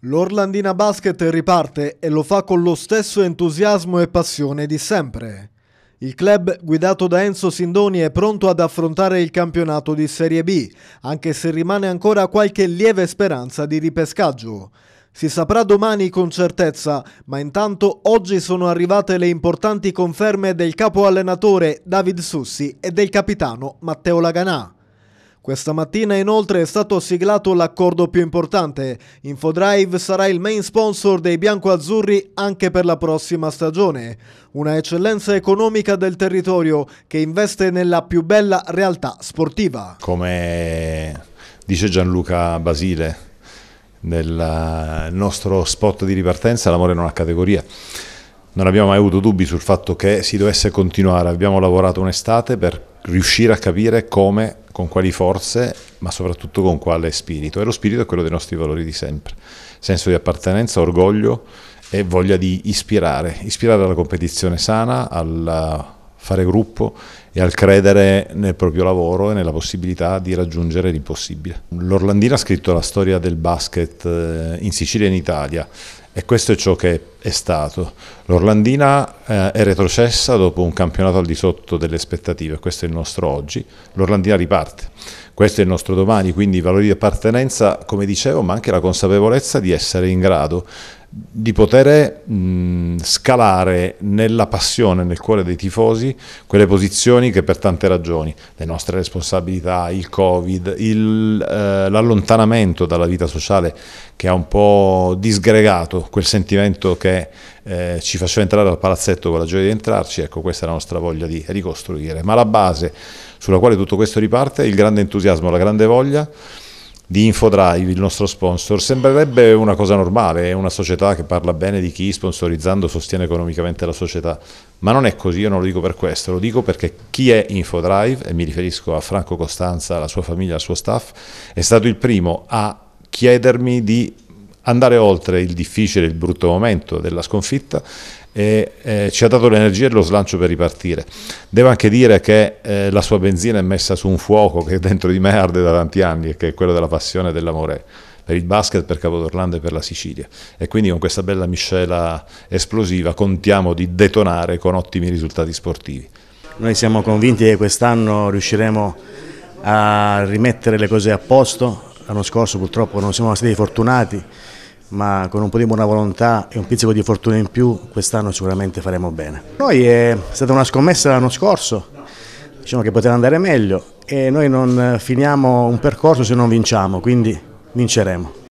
L'Orlandina Basket riparte e lo fa con lo stesso entusiasmo e passione di sempre. Il club guidato da Enzo Sindoni è pronto ad affrontare il campionato di Serie B, anche se rimane ancora qualche lieve speranza di ripescaggio. Si saprà domani con certezza, ma intanto oggi sono arrivate le importanti conferme del capo allenatore David Sussi e del capitano Matteo Laganà. Questa mattina inoltre è stato siglato l'accordo più importante. Infodrive sarà il main sponsor dei bianco-azzurri anche per la prossima stagione. Una eccellenza economica del territorio che investe nella più bella realtà sportiva. Come dice Gianluca Basile nel eh, nostro spot di ripartenza, l'amore non ha categoria. Non abbiamo mai avuto dubbi sul fatto che si dovesse continuare. Abbiamo lavorato un'estate per riuscire a capire come, con quali forze, ma soprattutto con quale spirito. E lo spirito è quello dei nostri valori di sempre, senso di appartenenza, orgoglio e voglia di ispirare, ispirare alla competizione sana, al fare gruppo e al credere nel proprio lavoro e nella possibilità di raggiungere l'impossibile. L'Orlandino ha scritto la storia del basket eh, in Sicilia e in Italia e questo è ciò che è stato. L'Orlandina eh, è retrocessa dopo un campionato al di sotto delle aspettative, questo è il nostro oggi. L'Orlandina riparte, questo è il nostro domani, quindi i valori di appartenenza, come dicevo, ma anche la consapevolezza di essere in grado di poter mh, scalare nella passione, nel cuore dei tifosi, quelle posizioni che per tante ragioni, le nostre responsabilità, il Covid, il, eh, l'allontanamento dalla vita sociale che ha un po' disgregato quel sentimento che eh, ci faceva entrare al palazzetto con la gioia di entrarci, ecco questa è la nostra voglia di ricostruire. Ma la base sulla quale tutto questo riparte è il grande entusiasmo, la grande voglia di Infodrive, il nostro sponsor, sembrerebbe una cosa normale, è una società che parla bene di chi sponsorizzando sostiene economicamente la società, ma non è così, io non lo dico per questo, lo dico perché chi è Infodrive, e mi riferisco a Franco Costanza, alla sua famiglia, al suo staff, è stato il primo a chiedermi di andare oltre il difficile, il brutto momento della sconfitta e eh, ci ha dato l'energia e lo slancio per ripartire. Devo anche dire che eh, la sua benzina è messa su un fuoco che dentro di me arde da tanti anni e che è quello della passione e dell'amore per il basket, per Capodorlando e per la Sicilia. E quindi con questa bella miscela esplosiva contiamo di detonare con ottimi risultati sportivi. Noi siamo convinti che quest'anno riusciremo a rimettere le cose a posto. L'anno scorso purtroppo non siamo stati fortunati, ma con un po' di buona volontà e un pizzico di fortuna in più quest'anno sicuramente faremo bene. Noi eh, è stata una scommessa l'anno scorso, diciamo che poteva andare meglio e noi non finiamo un percorso se non vinciamo, quindi vinceremo.